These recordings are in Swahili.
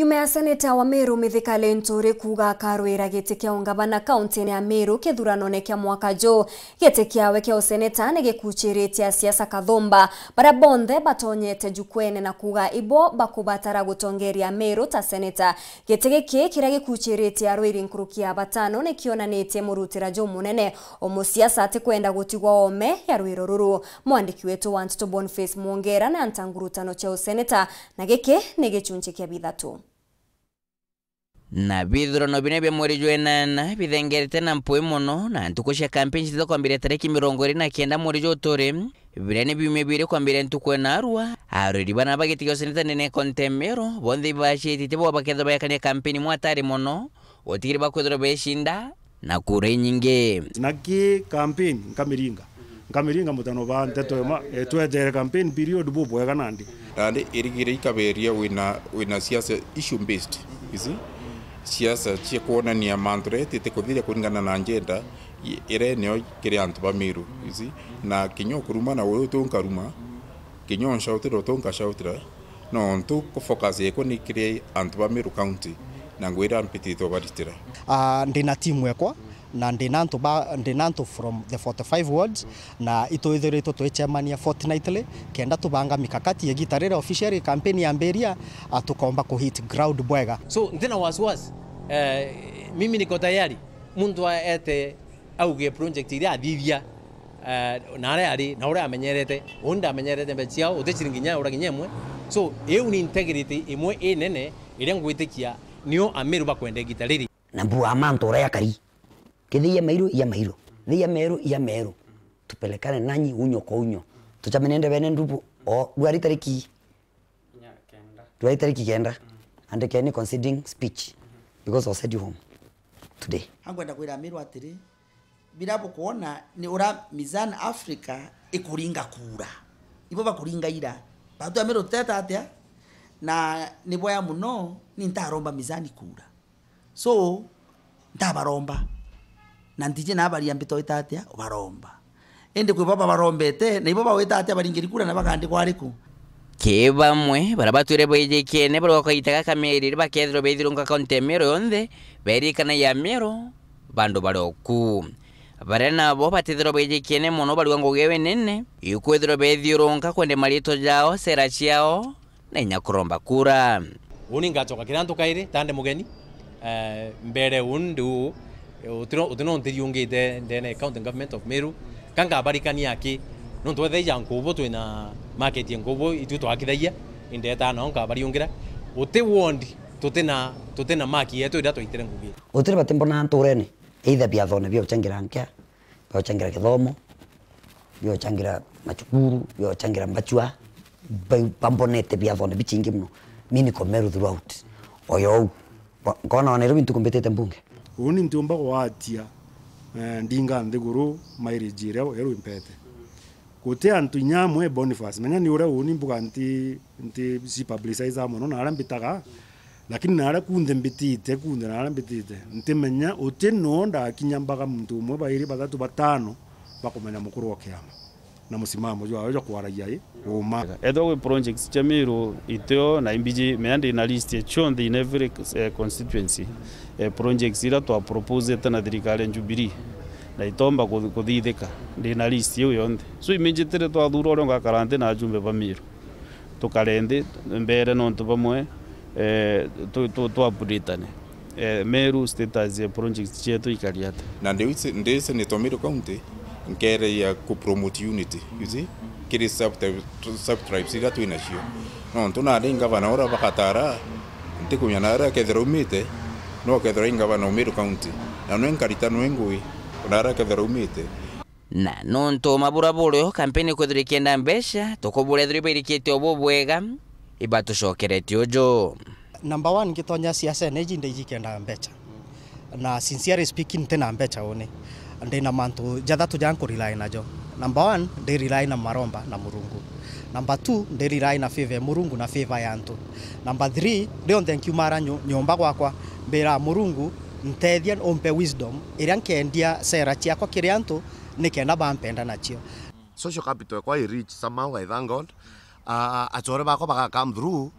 nyuma ya seneta wa meru mithika lenturi kuga akarwira giti kia ungavana kaunti ya meru kithurano-ini kia mwaka jo giti kiawe kia useneta ni gikuchiritie asiasa kathumba bara bonthe batonyete jukwene na kuga ibo bakubatara gutongeria meru ta seneta giti giki kiria gikuchiritie arwiri nkuruki ya batano ni kionanitie murutira ju munene umusiasa ati kwenda gutigwa ome ya rwiro ruru mwandiki wetu wa ntito boniface mwongera na ntangurutano cha useneta na giki ni gichunji kia bithatu na bithurano bine bia mweri jwa inana bithengerete na mpui muno na ntuku cia kampeni kwa mbire tariki mirongo iri na kenda mweri jwa uturi biria ni biumia biri kwambiria ntuku ino arua arori bana bagitigio seneta nene kontemero bonthe ibacitite bwa bakethwa bayakania kampeni mwatari muno utigiri bakwithirwa becinda na kura inyingi naki kampeni nkamiringa nkamiringa mutano ba nteto eh, twethere campaign period bubwega nandi nandi irigire ikaberia wina wina siasa issue based you see kuona cia kuonania tete kuthithia kuringana na njenda ireneo kiri antu miru izi na kinyo kuruma na uyu ruma kinyo nshautira tunkashautira no ntu kufocus yeko ni kire antu miru county na ngwira mpitithwa baritira ah ndina timu yakwa na ndinantu ba ndinantu from the 45 wards mm. na itoithiritwo twicemania fortnightly kenda tubanga mikakati ya yegitarira officially campaign ya mberia atukomba ku hit ground bwega so ndina was was uh, mimi niko tayari mundu aete auge project ile adivia uh, na aria ari na uria amenyerete unda amenyerete mbe ciao utichiri nginya ura nginya so iu ni integrity imwe inene ile ngwitikia nio amiru bakwende gita riri na mbua mantu uria kithia meiru ya mairu thia meru ya meru tupelekane nanyi unyo kwa unyo tuchame nende bene ndubu o duari tariki duari tariki kenda and keni considering speech because I'll send you home today hangu hangwenda kwira miru atiri birabu kuona ni ura Mizan Africa ikuringa kura ibo bakuringa ira batu amiru teta atia na ni muno ni ntaromba Mizani kura so ntabaromba na ndije nabaria mbito itatia baromba ende kwe baba barombete na ibo bawe bawitatia baringiri kula na bagandi kwariku ke bamwe barabatwire boyejekene bari bakaitaga kamerire bakethirwe beithirwe nka kaunti emero yonthe berikana ya mero bando bandu bari oku baria nabo batethirwe boyejekene mono bariwa ngugi wenene be beethiurunka kwende marito jao sera ciao na inya kura uni ngacoka kiria ntukaire tande mugeni uh, mbere undu utino nthiri ungi ndene county government of Meru kanga barikania aki no twetheija ngubo twina market ngubo itu twakithagia indeta no nkabari ungira uti wondi tutina tutina maki yetu ida twitere ngugi utire batimbo na nturene eitha bia thone bia uchangira nkia bia uchangira kithomo bia uchangira machukuru bia uchangira mbachua pambonete bia thone bichingi muno mini ko throughout oyo ngona ona rĩu nitukumbĩtĩte mbunge uni ntiumba kuatia eh, ndinga nthi mairiji mileage iria eru impete guti antu nyamwe Boniface menya ni uria uni mbuga nti nti si publicize muno na aria mbitaga lakini na aria kunde mbitite kunde na aria mbitite ntimenya uti no ndakinya mbaga muntu umwe bairi bathatu batano bakumenya mukuru wa kiama na msimamo jo awejo kuwaragia i uma edo we projects chamiru iteo na imbiji meandi na list chonde in every uh, constituency uh, projects ira to propose tena dirikale njubiri na itomba kuthithika ndi na list iyo yonde so tere to twathura ronga ngakarande na jumbe bamiru tukarende mbere nontu bamwe eh, twapuditane eh, meru status ya projects chetu ikariate na ndiuice ndiuice nitomiro county ngere ya ku promote unity you see kiri sub sub tribes subtribes iria twina cio nontu nandi ngavana uria vakatara ntikunyana aria kethera mite no kethera ingavana umiru county na nwe nkarita nwe ngui ona aria kethera mite na nontu mavuravulio kampeni kwithirikie na mbeca tukuvula ithiri vairikite uvu bwega shokere tiojo number 1 ngitonya siasa neji ndeijikendaa mbeca na sincerely speaking tena mbeca one ndina mantu jathatu ja nkurilai najo number one ndirilai na maromba na murungu number two ndirilai na favor ya murungu na favor ya antu number three rionthe nkiumara nyomba gwakwa mbira murungu ntethie ompe wisdom iria nkiendia sera ciakwa kiria antu nikenda bampenda nachio social capital kwa i reach somehow i thank god uh, ah, ah, atore bako baka come through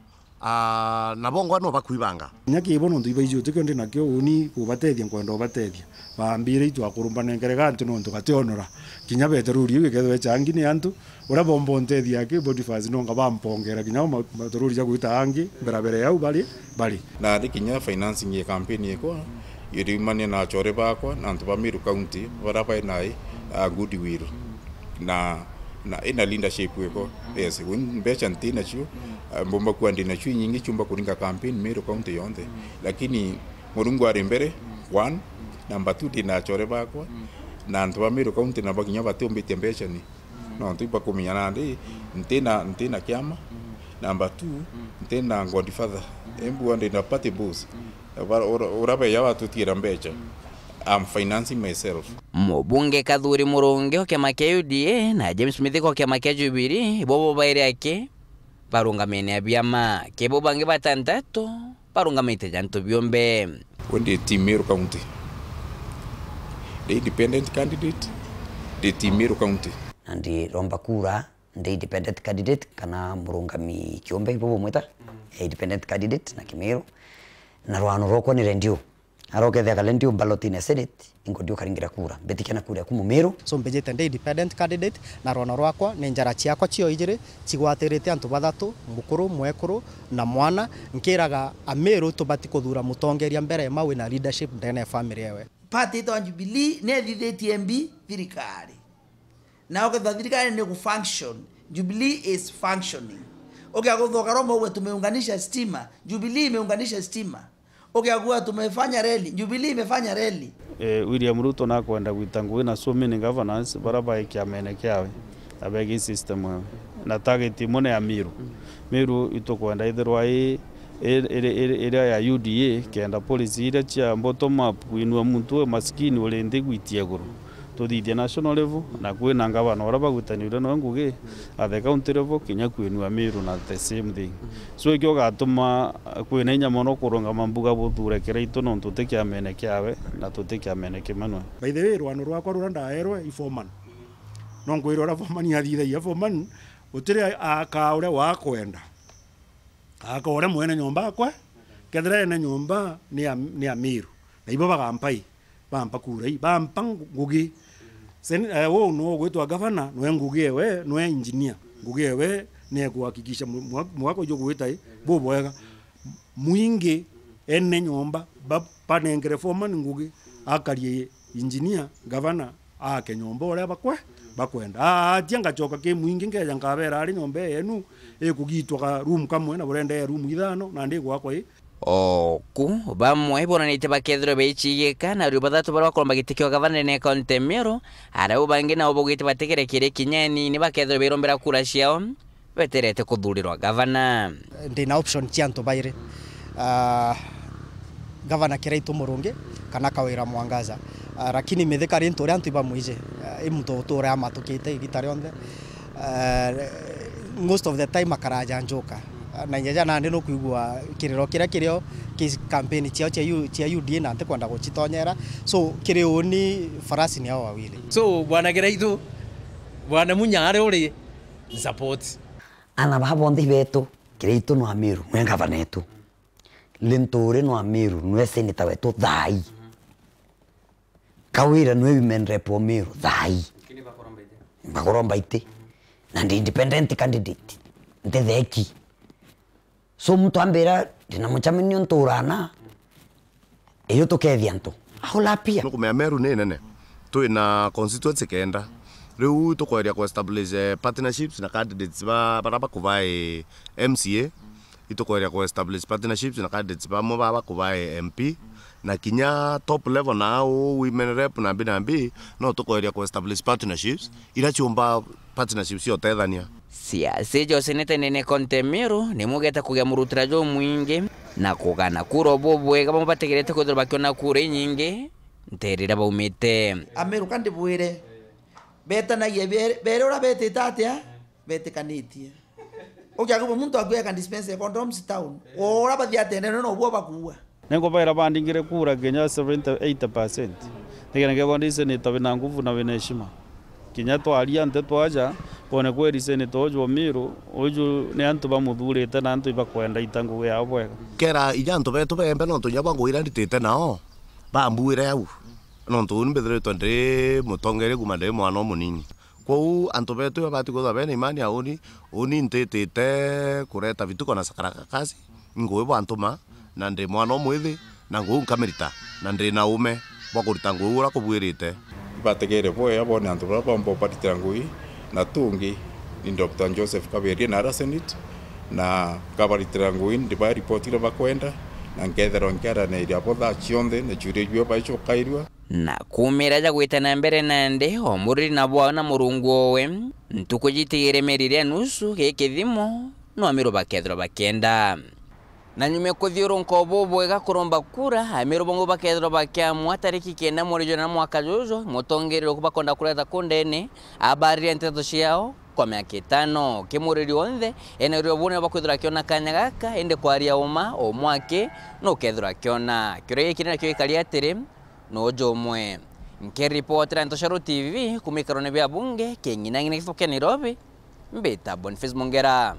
Uh, nabo ngwano bakuibanga inya kibono ndu ibaiju tikio ndi nakio uni kubatethia nkwenda ubatethia bambire itwa kurumbana ngerega antu nondu gationora kinya beteruri iwe ketho changi ni antu ora bombo ntethia ki body fast no nga bampongera kinya materuri ya kuita angi berabere yau bali bali na ndi kinya financing ye campaign ye ko yuri mane na chore bakwa na antu ba Miru County bara bai nai a uh, goodwill na na ina linda shape weko mm -hmm. yes when becha ntina chu mm -hmm. mbomba kwa ndina chu nyingi chumba kuringa campaign mero county yonde mm -hmm. lakini murungu ari mbere mm -hmm. one namba 2 dina chore bakwa mm. na antu ba mero county na bakinya batumbite mbecha ni mm -hmm. no ntu bakuminyana ndi mm. ntina ntina kiama mm -hmm. ntina godfather mm. embu andi na party boss urabe yawa tutira mbecha mm. I'm financing myself. Mubunge Kathuri Murungi okiama kia UDA na James Smith kwa kiama kia Jubilee bobo baire ake barungamene abiama kebo bange batandatu barungamite janto byombe wende Timiru County the independent candidate the Timiru County nandi romba kura the independent candidate kana murungami kiombe bobo mweta mm. eh, independent candidate na Kimiru na rwano rwakwo ni rendio arokethea galentio ballot in senate ingodio karingira kura betikana kura ku mumeru so mbejete ndi independent candidate na rwano rwakwa ni njara ciakwa cio igire cigwatirite antu bathatu mukuru mwekuru na mwana nkiraga ameru tubati kuthura mutongeria mbere mawe na leadership ndene ya family yewe party ito jubilee ne thithitie mbi thirikari na oketha thirikari ni function jubilee is functioning okay akuthoka romo tumeunganisha stima jubilee imeunganisha stima ukiagua tumefanya reli, jubili imefanya reli. e, eh, William Ruto nakwenda gwita ngugi na so many governors barabaekiamene kiawe abegi system wewe na target mone ya miru miru itokwenda ithirwa i e, ĩrĩa e, e, ya UDA kenda policy iria cia bottom up kuinua muntu we maskini ule nthi gwitie iguru tuthithie national level na kwä na ngavana å rä a magutanä no ngugi at the county level kinya kwinua miru na the same thing so ä kä å na inya mono mambuga gå thurekä re itå no tå tä kä amene awe na tå tä kä amene kä manwe maithä wä rwano rwakwa rå rä a ndaerwe iboman no ngwä ra å rä a boman athithagia boman gå aka å rä a wakwenda aka å rä mwene nyomba kwa kethira ene nyomba ni nä amiru na ibo bagampai bampa kurai bampa ngugi uh, eh, wo no gwitwa gavana no ngugie we no engineer ngugie we ne kuhakikisha mwako jo gwita bo boega mwingi ene nyomba panengere foma ngugi akarie engineer gavana ake nyomba ore bakwe bakwenda ah, ah, atia ngachoka ke mwingi ngeja ngabera ari nyomba enu ekugitwa room kamwe na burende room ithano na ndi gwakwa oku bamwe bonanite bakethirwe beichigika na riu bathatu baria bakorwo bagitikio gavanene kontemero arau bangi nao bogwite batigire kiri kinyanini bakethirwe beirombera kura ciao beterete kuthurirwa gavana ndina option ciantu bairi uh, ah, gavana kiraitu murungi kana kawira mwangaza uh, lakini mithika ri ntu uria antu ibamwije uh, eh, imuntu utu uria amatukite igita rionthe uh, most of the time akaraja njuka na ngeja na ndino kuigua kiriro kiria kirio campaign ciao cia UDA na nti kwenda gucitonyera so kirio ni farasi ni ao wili so bwana gereithu bwana munyare uri support ana babondi betu kireitu no amiru mwe ngavana etu linturi no amiru nwe senita wetu dai kawira nwe women rep omiru thai bagoromba ite ite na ndi independent candidate nti theki so omuntu ambira ndina muchamani nturana iyo tukethia ntu ahulapia nukumea meru ni nene tu ina constituency kenda riu tukweria ku establish eh, partnerships na candidates ba baraba bakuvae eh, MCA itukweria ku establish partnerships na candidates bamwe ba bakuvae eh, MP na kinya top level na au women rep na mbi na mbi no tukweria ku establish partnerships ila chumba partnerships yotethania siasi josinete nene kontemiru nimugeta kugia murutira jo mwingi na kugana kuro bubwega bamu bategerete kuthira bakiona kure nyingi nterera baumite amiru kandi bwire betanagia bere ura betite atia betikanitie ukiagibwa muntu akuya ka dispense condoms town ora ura bathiatenene no bwo bakuwa ningobaira ngire kura kinya 78% nigenege gondise nitabe na nguvu na beneshima kinya twaria nte twaja bone kweriseni tojo miru oju ni antu ba bamuthurite na antu ibakwenda ita itangu yao bwega kera inya antu betu bembe no ntunya bwanguira nditite nao ba bambuire au nonto ntu ni bithiritwe ndi mutongere kuma ndi mwana munini u antu betu babati kuthwa bene imani auni uni ntitite kureta vituko na sakaraka kasi ngui bwantuma na ndi mwana mwithi na ngui nkamirita na ndi na ume bwa kuruta ngui uria kubwirite ibategere bwea bone antu baria bambobatitira ngui na tungi ni Dr. Joseph Kaberie na Arasenit na kabaritira nguin ndiba ripotire bakwenda na nkethero nkiaraniria botha cionthe na ciurirue baicokairua na kumira ja gwitana mbere nande o muri na bwa na murungu owe ntukujitire merire nusu kedimo no amiru bakethirwa bakenda na nyume kuthiurunka nkobo bwega kuromba kura aimiru bongo bakethirwa bakiamua tariki kenda mweri jwa na mwaka juju mutongerirwe kubakonda kureta kundene abariria nteto ciao kwa miaka itano kimuriri onthe ene rio bune bakwithira kiona kanya gaka ende kwaria uma o no omwake nukethirwa kiona kiuria giki nakio gikari atiri nujumwe nkiripotera ntosharo tv kumikarone bia bunge kengina king'inang'ina githokea nairobi mbita boniface mongera